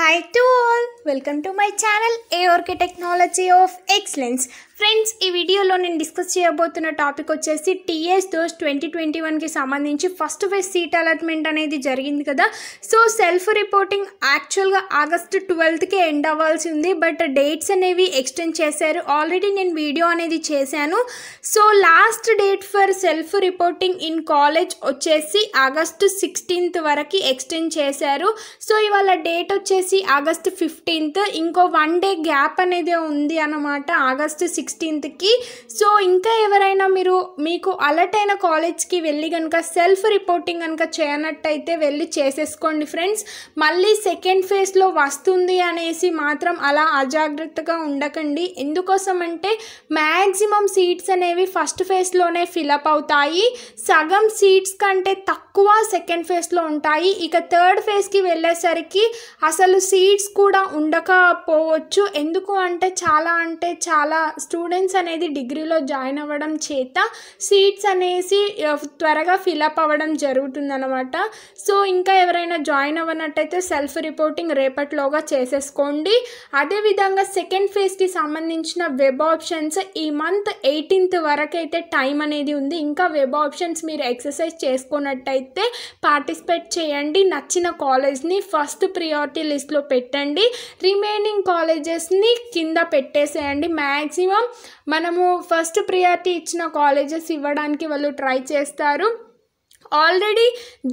hi to all welcome to my channel A R K technology of excellence friends ఈ వీడియోలో నేను discuss చేయబోతున్న topic వచ్చేసి టీఎస్ దోస్ ట్వంటీ ట్వంటీ వన్కి సంబంధించి ఫస్ట్ ఫేజ్ సీట్ అలాట్మెంట్ అనేది జరిగింది కదా సో సెల్ఫ్ రిపోర్టింగ్ యాక్చువల్గా ఆగస్ట్ ట్వెల్త్కి ఎండ్ అవ్వాల్సి ఉంది బట్ డేట్స్ అనేవి ఎక్స్టెండ్ చేశారు ఆల్రెడీ నేను వీడియో అనేది చేశాను so last date for self reporting in college వచ్చేసి ఆగస్ట్ సిక్స్టీన్త్ వరకు ఎక్స్టెండ్ చేశారు సో ఇవాళ డేట్ వచ్చేసి వచ్చేసి ఆగస్ట్ ఫిఫ్టీన్త్ ఇంకో వన్ డే గ్యాప్ అనేది ఉంది అనమాట ఆగస్ట్ సిక్స్టీన్త్కి సో ఇంకా ఎవరైనా మీరు మీకు అలర్ట్ అయిన కాలేజ్కి వెళ్ళి కనుక సెల్ఫ్ రిపోర్టింగ్ కనుక చేయనట్టయితే వెళ్ళి చేసేసుకోండి ఫ్రెండ్స్ మళ్ళీ సెకండ్ ఫేజ్లో వస్తుంది అనేసి మాత్రం అలా అజాగ్రత్తగా ఉండకండి ఎందుకోసం అంటే మ్యాక్సిమం సీట్స్ అనేవి ఫస్ట్ ఫేజ్లోనే ఫిలప్ అవుతాయి సగం సీట్స్ కంటే తక్కువ సెకండ్ ఫేజ్లో ఉంటాయి ఇక థర్డ్ ఫేజ్కి వెళ్ళేసరికి అసలు అసలు సీట్స్ కూడా ఉండకపోవచ్చు ఎందుకు అంటే చాలా అంటే చాలా స్టూడెంట్స్ అనేది డిగ్రీలో జాయిన్ అవ్వడం చేత సీట్స్ అనేసి త్వరగా ఫిలప్ అవ్వడం జరుగుతుంది అనమాట సో ఇంకా ఎవరైనా జాయిన్ అవ్వనట్టయితే సెల్ఫ్ రిపోర్టింగ్ రేపట్లోగా చేసేసుకోండి అదేవిధంగా సెకండ్ ఫేజ్కి సంబంధించిన వెబ్ ఆప్షన్స్ ఈ మంత్ ఎయిటీన్త్ వరకు అయితే టైం అనేది ఉంది ఇంకా వెబ్ ఆప్షన్స్ మీరు ఎక్సర్సైజ్ చేసుకున్నట్టయితే పార్టిసిపేట్ చేయండి నచ్చిన కాలేజ్ని ఫస్ట్ ప్రియారిటీ లిస్ట్ లిస్ట్లో పెట్టండి రిమైనింగ్ కాలేజెస్ని కింద పెట్టేసేయండి మ్యాక్సిమం మనము ఫస్ట్ ప్రియారిటీ ఇచ్చిన కాలేజెస్ ఇవ్వడానికి వాళ్ళు ట్రై చేస్తారు ఆల్రెడీ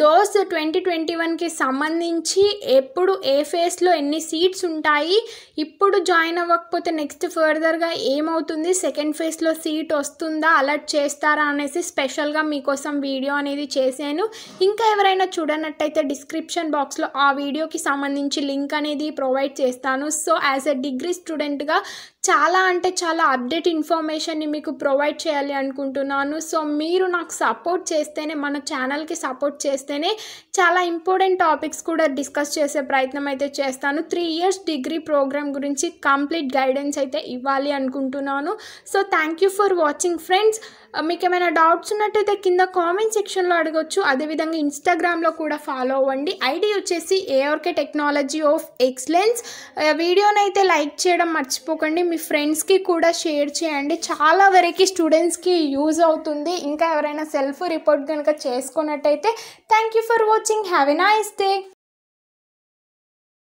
దోస్ ట్వంటీ ట్వంటీ వన్కి సంబంధించి ఎప్పుడు ఏ ఫేస్లో ఎన్ని సీట్స్ ఉంటాయి ఇప్పుడు జాయిన్ అవ్వకపోతే నెక్స్ట్ ఫర్దర్గా ఏమవుతుంది సెకండ్ ఫేస్లో సీట్ వస్తుందా అలర్ట్ చేస్తారా అనేసి స్పెషల్గా మీకోసం వీడియో అనేది చేశాను ఇంకా ఎవరైనా చూడనట్టయితే డిస్క్రిప్షన్ బాక్స్లో ఆ వీడియోకి సంబంధించి లింక్ అనేది ప్రొవైడ్ చేస్తాను సో యాజ్ ఎ డిగ్రీ స్టూడెంట్గా చాలా అంటే చాలా అప్డేట్ ఇన్ఫర్మేషన్ని మీకు ప్రొవైడ్ చేయాలి అనుకుంటున్నాను సో మీరు నాకు సపోర్ట్ చేస్తేనే మన ఛానల్ ఛానల్కి సపోర్ట్ చేస్తేనే చాలా ఇంపార్టెంట్ టాపిక్స్ కూడా డిస్కస్ చేసే ప్రయత్నం అయితే చేస్తాను త్రీ ఇయర్స్ డిగ్రీ ప్రోగ్రామ్ గురించి కంప్లీట్ గైడెన్స్ అయితే ఇవ్వాలి అనుకుంటున్నాను so thank you for watching friends మీకు ఏమైనా డౌట్స్ ఉన్నట్టయితే కింద కామెంట్ సెక్షన్లో అడగొచ్చు అదేవిధంగా ఇన్స్టాగ్రామ్లో కూడా ఫాలో అవ్వండి ఐడి వచ్చేసి ఏఆర్కే టెక్నాలజీ ఆఫ్ ఎక్సలెన్స్ వీడియోనైతే లైక్ చేయడం మర్చిపోకండి మీ ఫ్రెండ్స్కి కూడా షేర్ చేయండి చాలా వరకు స్టూడెంట్స్కి యూజ్ అవుతుంది ఇంకా ఎవరైనా సెల్ఫ్ రిపోర్ట్ కనుక చేస్తే తెలుసుకున్నట్టయితే thank for watching have a nice day